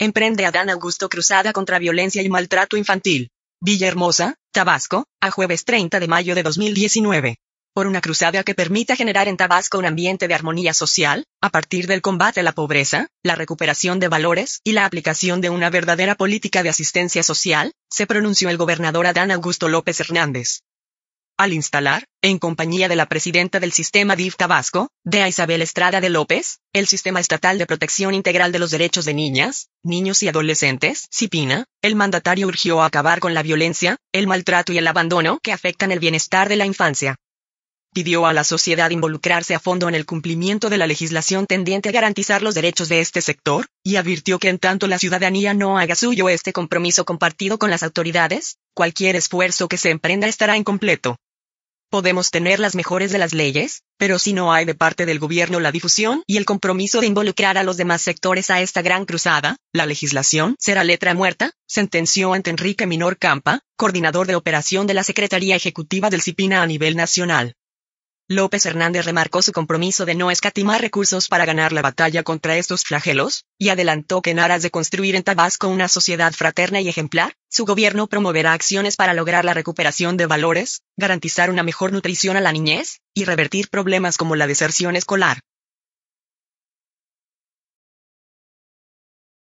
Emprende Adán Augusto Cruzada contra Violencia y Maltrato Infantil. Villahermosa, Tabasco, a jueves 30 de mayo de 2019. Por una cruzada que permita generar en Tabasco un ambiente de armonía social, a partir del combate a la pobreza, la recuperación de valores y la aplicación de una verdadera política de asistencia social, se pronunció el gobernador Adán Augusto López Hernández al instalar, en compañía de la presidenta del sistema DIF Tabasco, de Isabel Estrada de López, el Sistema Estatal de Protección Integral de los Derechos de Niñas, Niños y Adolescentes, CIPINA, el mandatario urgió a acabar con la violencia, el maltrato y el abandono que afectan el bienestar de la infancia. Pidió a la sociedad involucrarse a fondo en el cumplimiento de la legislación tendiente a garantizar los derechos de este sector, y advirtió que en tanto la ciudadanía no haga suyo este compromiso compartido con las autoridades, cualquier esfuerzo que se emprenda estará incompleto. Podemos tener las mejores de las leyes, pero si no hay de parte del gobierno la difusión y el compromiso de involucrar a los demás sectores a esta gran cruzada, la legislación será letra muerta, sentenció ante Enrique Minor Campa, coordinador de operación de la Secretaría Ejecutiva del CIPINA a nivel nacional. López Hernández remarcó su compromiso de no escatimar recursos para ganar la batalla contra estos flagelos, y adelantó que en aras de construir en Tabasco una sociedad fraterna y ejemplar, su gobierno promoverá acciones para lograr la recuperación de valores, garantizar una mejor nutrición a la niñez, y revertir problemas como la deserción escolar.